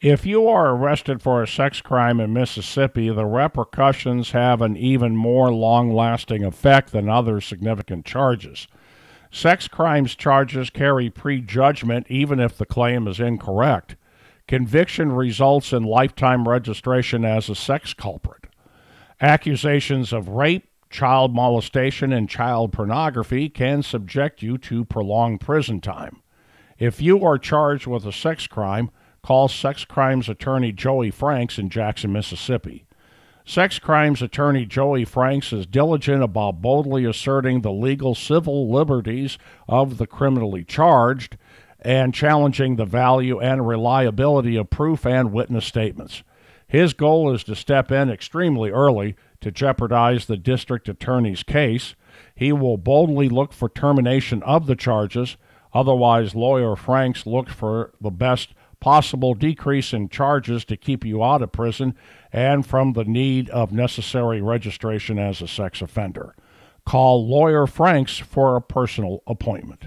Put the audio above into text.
If you are arrested for a sex crime in Mississippi, the repercussions have an even more long lasting effect than other significant charges. Sex crimes charges carry prejudgment even if the claim is incorrect. Conviction results in lifetime registration as a sex culprit. Accusations of rape, child molestation, and child pornography can subject you to prolonged prison time. If you are charged with a sex crime, Call sex crimes attorney Joey Franks in Jackson, Mississippi. Sex crimes attorney Joey Franks is diligent about boldly asserting the legal civil liberties of the criminally charged and challenging the value and reliability of proof and witness statements. His goal is to step in extremely early to jeopardize the district attorney's case. He will boldly look for termination of the charges. Otherwise, lawyer Franks looks for the best possible decrease in charges to keep you out of prison, and from the need of necessary registration as a sex offender. Call Lawyer Franks for a personal appointment.